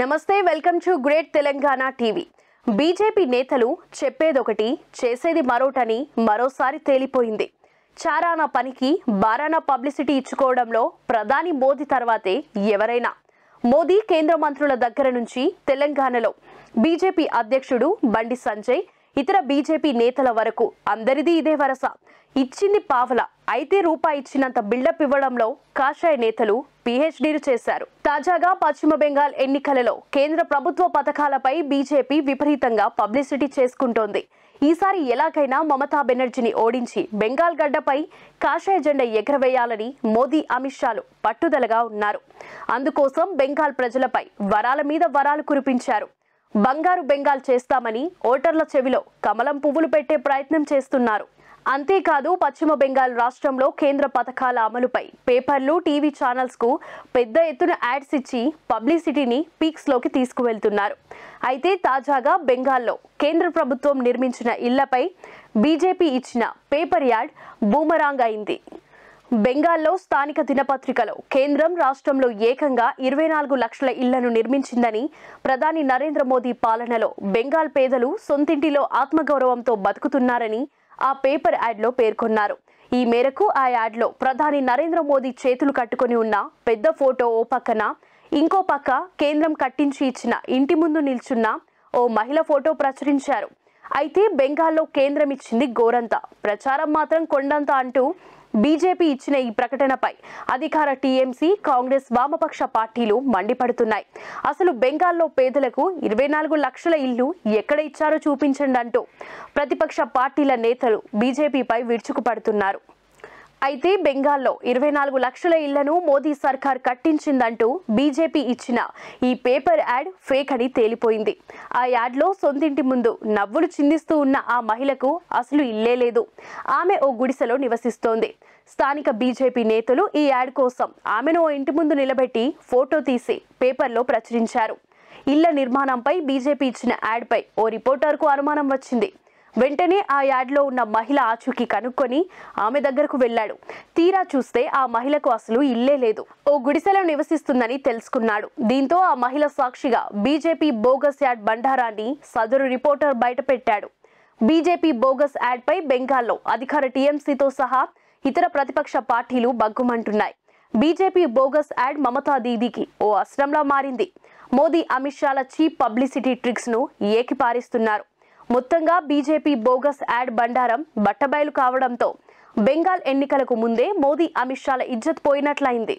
నమస్తే welcome to great Telangana TV BJP నేతలు చెప్పేదొకటి చేసేది మరోటని మరోసారి తేలిపోయింది చారాన పనికి బారాన పబ్లిసిటీ ఇచ్చుకోవడంలో ప్రధాని మోదీ తర్వాతే ఎవరైనా మోదీ కేంద్ర మంత్రుల దగ్గర నుంచి తెలంగాణలో బీజేపీ అధ్యక్షుడు బండి సంజయ్ ఇతర బీజేపీ నేతల వరకు అందరిది ఇదే వరస ఇచ్చింది పావల అయితే రూపాయి ఇచ్చినంత బిల్డప్ ఇవ్వడంలో కాషాయ నేతలు పీహెచ్డీలు చేశారు తాజాగా పశ్చిమ బెంగాల్ ఎన్నికలలో కేంద్ర ప్రభుత్వ పథకాలపై బీజేపీ విపరీతంగా పబ్లిసిటీ చేసుకుంటోంది ఈసారి ఎలాగైనా మమతా బెనర్జీని ఓడించి బెంగాల్ గడ్డపై కాషాయ జెండా ఎగరవేయాలని మోదీ అమిత్ షాలు పట్టుదలగా ఉన్నారు అందుకోసం బెంగాల్ ప్రజలపై వరాల మీద వరాలు కురిపించారు బంగారు బెంగాల్ చేస్తామని ఓటర్ల చెవిలో కమలం పువ్వులు పెట్టే ప్రయత్నం చేస్తున్నారు అంతేకాదు పశ్చిమ బెంగాల్ రాష్ట్రంలో కేంద్ర పథకాల అమలుపై పేపర్లు టీవీ ఛానల్స్కు పెద్ద ఎత్తున యాడ్స్ ఇచ్చి పబ్లిసిటీని పీక్స్లోకి తీసుకువెళ్తున్నారు అయితే తాజాగా బెంగాల్లో కేంద్ర ప్రభుత్వం నిర్మించిన ఇళ్లపై బీజేపీ ఇచ్చిన పేపర్ యాడ్ బూమరాంగ్ అయింది బెంగాల్లో స్థానిక దినపత్రికలో కేంద్రం రాష్ట్రంలో ఏకంగా ఇరవై నాలుగు లక్షల ఇళ్లను నిర్మించిందని ప్రధాని నరేంద్ర మోదీ పాలనలో బెంగాల్ పేదలు సొంతింటిలో ఆత్మగౌరవంతో బతుకుతున్నారని ఆ పేపర్ యాడ్లో పేర్కొన్నారు ఈ మేరకు ఆ యాడ్లో ప్రధాని నరేంద్ర మోదీ చేతులు కట్టుకుని ఉన్న పెద్ద ఫోటో ఓ పక్కన ఇంకో పక్క కేంద్రం కట్టించి ఇచ్చిన ఇంటి ముందు నిల్చున్న ఓ మహిళ ఫోటో ప్రచురించారు అయితే బెంగాల్లో కేంద్రం ఇచ్చింది గోరంత ప్రచారం మాత్రం కొండంత అంటూ బీజేపీ ఇచ్చిన ఈ ప్రకటనపై అధికార టీఎంసీ కాంగ్రెస్ వామపక్ష పార్టీలు మండిపడుతున్నాయి అసలు బెంగాల్లో పేదలకు ఇరవై నాలుగు లక్షల ఇల్లు ఎక్కడ ఇచ్చారో చూపించండి అంటూ ప్రతిపక్ష పార్టీల నేతలు బీజేపీపై విరుచుకుపడుతున్నారు అయితే బెంగాల్లో ఇరవై నాలుగు లక్షల ఇళ్లను మోదీ సర్కార్ కట్టించిందంటూ బీజేపీ ఇచ్చిన ఈ పేపర్ యాడ్ ఫేక్ అని తేలిపోయింది ఆ యాడ్లో సొంతింటి ముందు నవ్వులు చిందిస్తూ ఉన్న ఆ మహిళకు అసలు ఇల్లే లేదు ఆమె ఓ గుడిసెలో నివసిస్తోంది స్థానిక బీజేపీ నేతలు ఈ యాడ్ కోసం ఆమెను ఓ ఇంటి ముందు నిలబెట్టి ఫోటో తీసి పేపర్లో ప్రచురించారు ఇళ్ల నిర్మాణంపై బీజేపీ ఇచ్చిన యాడ్పై ఓ రిపోర్టర్కు అనుమానం వచ్చింది వెంటనే ఆ యాడ్లో ఉన్న మహిళ ఆచూకీ కనుక్కొని ఆమె దగ్గరకు వెళ్ళాడు తీరా చూస్తే ఆ మహిళకు అసలు ఇల్లే లేదు ఓ గుడిసెలో నివసిస్తుందని తెలుసుకున్నాడు దీంతో ఆ మహిళ సాక్షిగా బీజేపీ బోగస్ యాడ్ బండారాన్ని సదరు రిపోర్టర్ బయటపెట్టాడు బీజేపీ బోగస్ యాడ్పై బెంగాల్లో అధికార టీఎంసీతో సహా ఇతర ప్రతిపక్ష పార్టీలు బగ్గుమంటున్నాయి బీజేపీ బోగస్ యాడ్ మమతా దీదీకి ఓ అస్త్రంలా మారింది మోదీ అమిత్ షాల చీప్ పబ్లిసిటీ ట్రిక్స్ను ఏకిపారిస్తున్నారు మొత్తంగా బీజేపీ బోగస్ యాడ్ బండారం బట్టబయలు కావడంతో బెంగాల్ ఎన్నికలకు ముందే మోదీ అమిత్ షాల ఇజ్జత్ పోయినట్లయింది